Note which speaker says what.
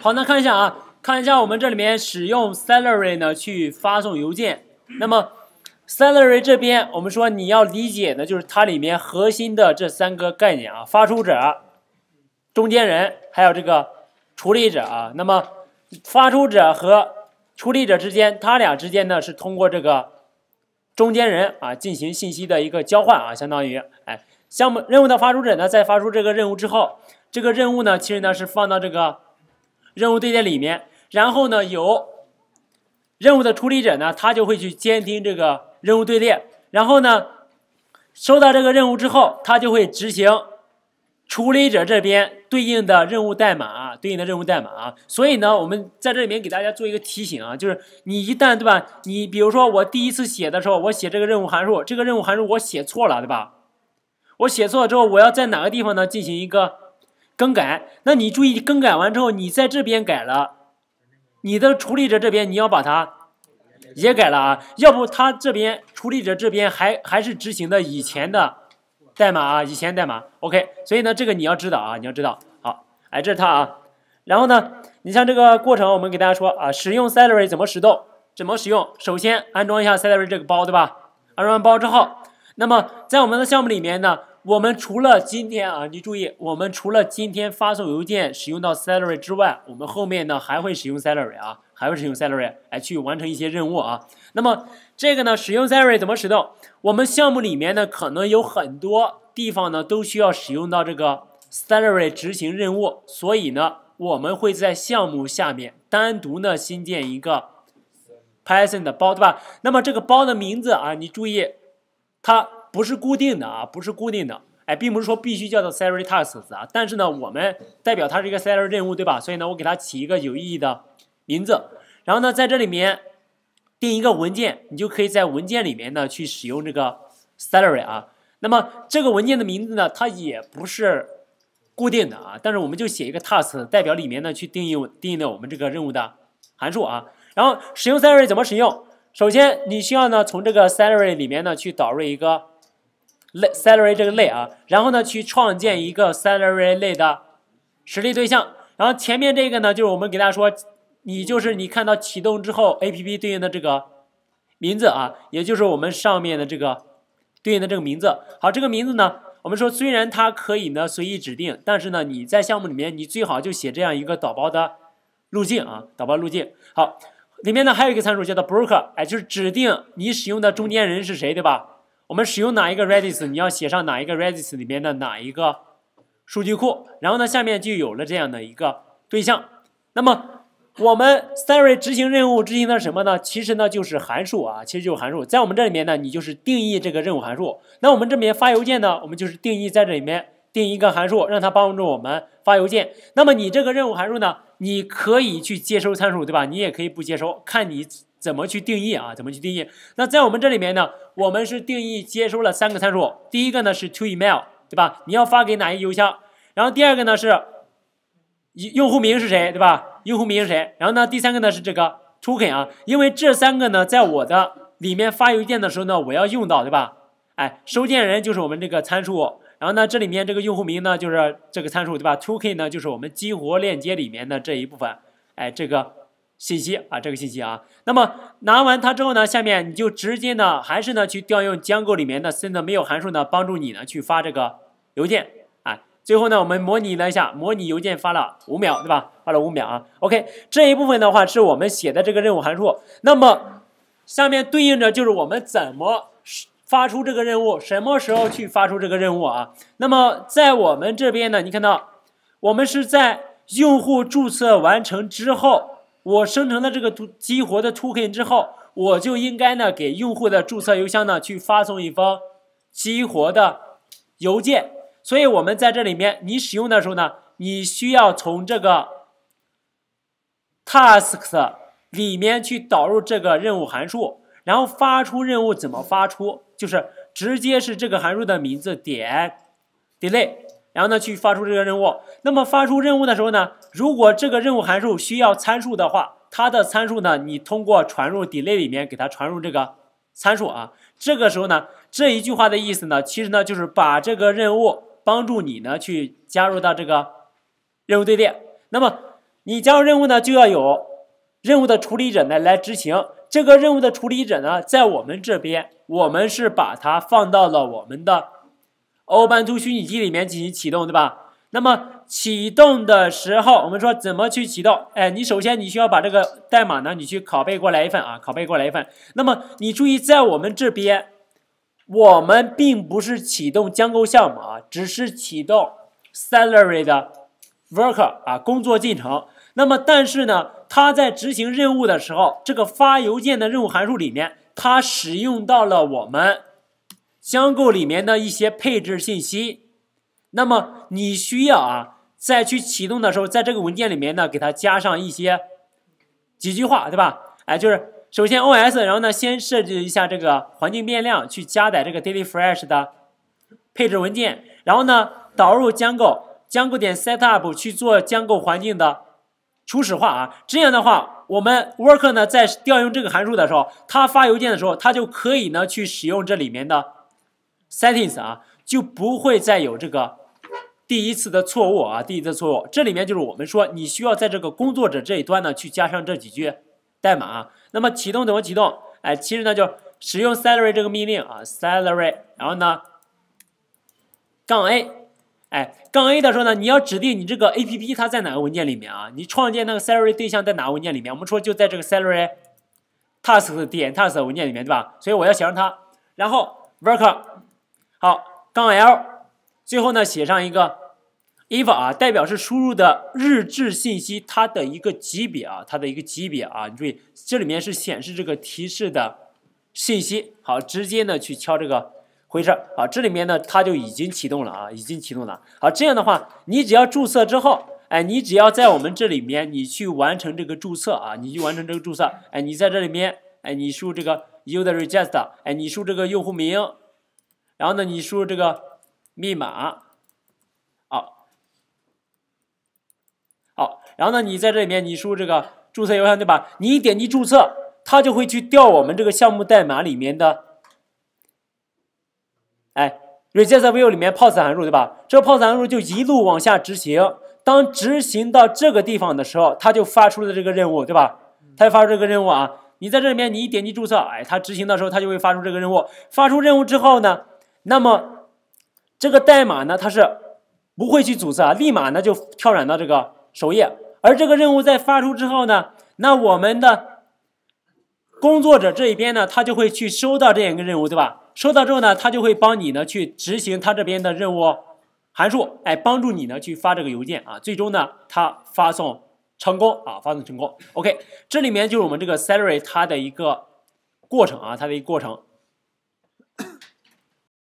Speaker 1: 好，那看一下啊，看一下我们这里面使用 s a l a r y 呢去发送邮件。那么 s a l a r y 这边，我们说你要理解的就是它里面核心的这三个概念啊：发出者、中间人，还有这个处理者啊。那么发出者和处理者之间，他俩之间呢是通过这个中间人啊进行信息的一个交换啊，相当于，哎，项目任务的发出者呢，在发出这个任务之后，这个任务呢其实呢是放到这个。任务队列里面，然后呢，有任务的处理者呢，他就会去监听这个任务队列，然后呢，收到这个任务之后，他就会执行处理者这边对应的任务代码，对应的任务代码。所以呢，我们在这里面给大家做一个提醒啊，就是你一旦对吧，你比如说我第一次写的时候，我写这个任务函数，这个任务函数我写错了，对吧？我写错了之后，我要在哪个地方呢进行一个？更改，那你注意更改完之后，你在这边改了，你的处理者这边你要把它也改了啊，要不他这边处理者这边还还是执行的以前的代码啊，以前代码。OK，所以呢，这个你要知道啊，你要知道。好，哎，这是他啊，然后呢，你像这个过程，我们给大家说啊，使用 salary 怎么使动，怎么使用？首先安装一下 salary 这个包，对吧？安装完包之后，那么在我们的项目里面呢。我们除了今天啊，你注意，我们除了今天发送邮件使用到 s a l a r y 之外，我们后面呢还会使用 s a l a r y 啊，还会使用 s a l a r y 来去完成一些任务啊。那么这个呢，使用 s a l a r y 怎么使用？我们项目里面呢，可能有很多地方呢都需要使用到这个 s a l a r y 执行任务，所以呢，我们会在项目下面单独呢新建一个 python 的包，对吧？那么这个包的名字啊，你注意它。不是固定的啊，不是固定的，哎，并不是说必须叫做 salary tasks 啊，但是呢，我们代表它是一个 salary 任务，对吧？所以呢，我给它起一个有意义的名字，然后呢，在这里面定一个文件，你就可以在文件里面呢去使用这个 salary 啊。那么这个文件的名字呢，它也不是固定的啊，但是我们就写一个 t a s k 代表里面呢去定义定义了我们这个任务的函数啊。然后使用 salary 怎么使用？首先你需要呢从这个 salary 里面呢去导入一个类 salary 这个类啊，然后呢，去创建一个 salary 类的实例对象。然后前面这个呢，就是我们给大家说，你就是你看到启动之后，APP 对应的这个名字啊，也就是我们上面的这个对应的这个名字。好，这个名字呢，我们说虽然它可以呢随意指定，但是呢，你在项目里面你最好就写这样一个导包的路径啊，导包路径。好，里面呢还有一个参数叫做 broker，哎，就是指定你使用的中间人是谁，对吧？我们使用哪一个 Redis，你要写上哪一个 Redis 里面的哪一个数据库，然后呢，下面就有了这样的一个对象。那么我们 s i r i 执行任务执行的什么呢？其实呢就是函数啊，其实就是函数。在我们这里面呢，你就是定义这个任务函数。那我们这边发邮件呢，我们就是定义在这里面定一个函数，让它帮助我们发邮件。那么你这个任务函数呢，你可以去接收参数，对吧？你也可以不接收，看你。怎么去定义啊？怎么去定义？那在我们这里面呢，我们是定义接收了三个参数。第一个呢是 to email，对吧？你要发给哪一邮箱？然后第二个呢是用户名是谁，对吧？用户名是谁？然后呢第三个呢是这个 token 啊，因为这三个呢，在我的里面发邮件的时候呢，我要用到，对吧？哎，收件人就是我们这个参数。然后呢，这里面这个用户名呢就是这个参数，对吧？token 呢就是我们激活链接里面的这一部分。哎，这个。信息啊，这个信息啊，那么拿完它之后呢，下面你就直接呢，还是呢去调用 Django 里面的 sendmail 函数呢，帮助你呢去发这个邮件啊。最后呢，我们模拟了一下，模拟邮件发了五秒，对吧？发了五秒啊。OK，这一部分的话是我们写的这个任务函数。那么下面对应着就是我们怎么发出这个任务，什么时候去发出这个任务啊？那么在我们这边呢，你看到我们是在用户注册完成之后。我生成了这个激活的 token 之后，我就应该呢给用户的注册邮箱呢去发送一封激活的邮件。所以我们在这里面，你使用的时候呢，你需要从这个 tasks 里面去导入这个任务函数，然后发出任务怎么发出？就是直接是这个函数的名字点 delay 然后呢，去发出这个任务。那么发出任务的时候呢，如果这个任务函数需要参数的话，它的参数呢，你通过传入 delay 里面给它传入这个参数啊。这个时候呢，这一句话的意思呢，其实呢就是把这个任务帮助你呢去加入到这个任务队列。那么你加入任务呢，就要有任务的处理者呢来执行。这个任务的处理者呢，在我们这边，我们是把它放到了我们的。欧班 o 虚拟机里面进行启动，对吧？那么启动的时候，我们说怎么去启动？哎，你首先你需要把这个代码呢，你去拷贝过来一份啊，拷贝过来一份。那么你注意，在我们这边，我们并不是启动江购项目啊，只是启动 salary 的 worker 啊工作进程。那么但是呢，它在执行任务的时候，这个发邮件的任务函数里面，它使用到了我们。将购里面的一些配置信息，那么你需要啊，在去启动的时候，在这个文件里面呢，给它加上一些几句话，对吧？哎，就是首先 OS，然后呢，先设置一下这个环境变量，去加载这个 Daily Fresh 的配置文件，然后呢，导入将购，将购点 set up 去做将购环境的初始化啊。这样的话，我们 Worker 呢在调用这个函数的时候，它发邮件的时候，它就可以呢去使用这里面的。sentence 啊，就不会再有这个第一次的错误啊，第一次错误。这里面就是我们说你需要在这个工作者这一端呢去加上这几句代码啊。那么启动怎么启动？哎，其实呢就使用 salary 这个命令啊，salary，然后呢，杠 a，哎，杠 a 的时候呢，你要指定你这个 app 它在哪个文件里面啊？你创建那个 salary 对象在哪个文件里面？我们说就在这个 salary task 点 task 文件里面，对吧？所以我要写上它，然后 worker。好，杠 L，最后呢写上一个 i f 啊，代表是输入的日志信息，它的一个级别啊，它的一个级别啊。你注意，这里面是显示这个提示的信息。好，直接呢去敲这个回事好，啊。这里面呢它就已经启动了啊，已经启动了。好，这样的话，你只要注册之后，哎，你只要在我们这里面你去完成这个注册啊，你就完成这个注册。哎，你在这里面，哎，你输这个 user register，哎，你输这个用户名。然后呢，你输入这个密码，好，好，然后呢，你在这里面你输入这个注册邮箱对吧？你一点击注册，它就会去调我们这个项目代码里面的，哎，register view 里面 post 函数对吧？这个 post 函数就一路往下执行，当执行到这个地方的时候，它就发出了这个任务对吧？它就发出这个任务啊，你在这里面你一点击注册，哎，它执行的时候它就会发出这个任务，发出任务之后呢？那么这个代码呢，它是不会去阻塞啊，立马呢就跳转到这个首页。而这个任务在发出之后呢，那我们的工作者这一边呢，他就会去收到这样一个任务，对吧？收到之后呢，他就会帮你呢去执行他这边的任务函数，哎，帮助你呢去发这个邮件啊。最终呢，它发送成功啊，发送成功。OK，这里面就是我们这个 celery 它的一个过程啊，它的一个过程。